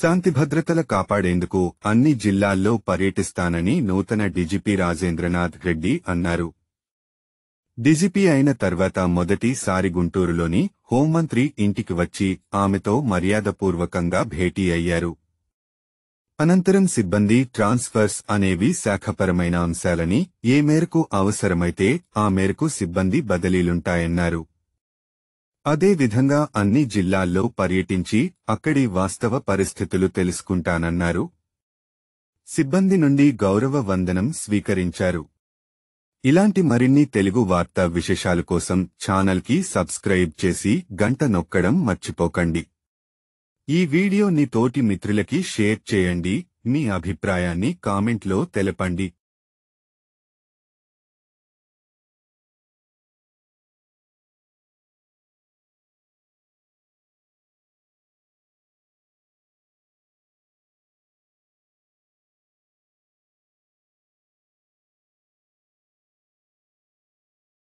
శాంతిభద్రతల కాపాడేందుకు అన్ని జిల్లాల్లో పర్యటిస్తానని నూతన డీజీపీ రాజేంద్రనాథ్ రెడ్డి అన్నారు డీజీపీ అయిన తర్వాత మొదటిసారి గుంటూరులోని హోంమంత్రి ఇంటికి వచ్చి ఆమెతో మర్యాదపూర్వకంగా భేటీ అయ్యారు అనంతరం సిబ్బంది ట్రాన్స్ఫర్స్ అనేవి శాఖపరమైన అంశాలని ఏ మేరకు అవసరమైతే ఆ మేరకు సిబ్బంది బదిలీలుంటాయన్నారు అదేవిధంగా అన్ని జిల్లాల్లో పర్యటించి అక్కడి వాస్తవ పరిస్థితులు తెలుసుకుంటానన్నారు సిబ్బంది నుండి గౌరవ వందనం స్వీకరించారు ఇలాంటి మరిన్ని తెలుగు వార్తా విశేషాల కోసం ఛానల్కి సబ్స్క్రైబ్ చేసి గంట నొక్కడం మర్చిపోకండి ఈ వీడియోని తోటి మిత్రులకి షేర్ చేయండి మీ అభిప్రాయాన్ని కామెంట్లో తెలపండి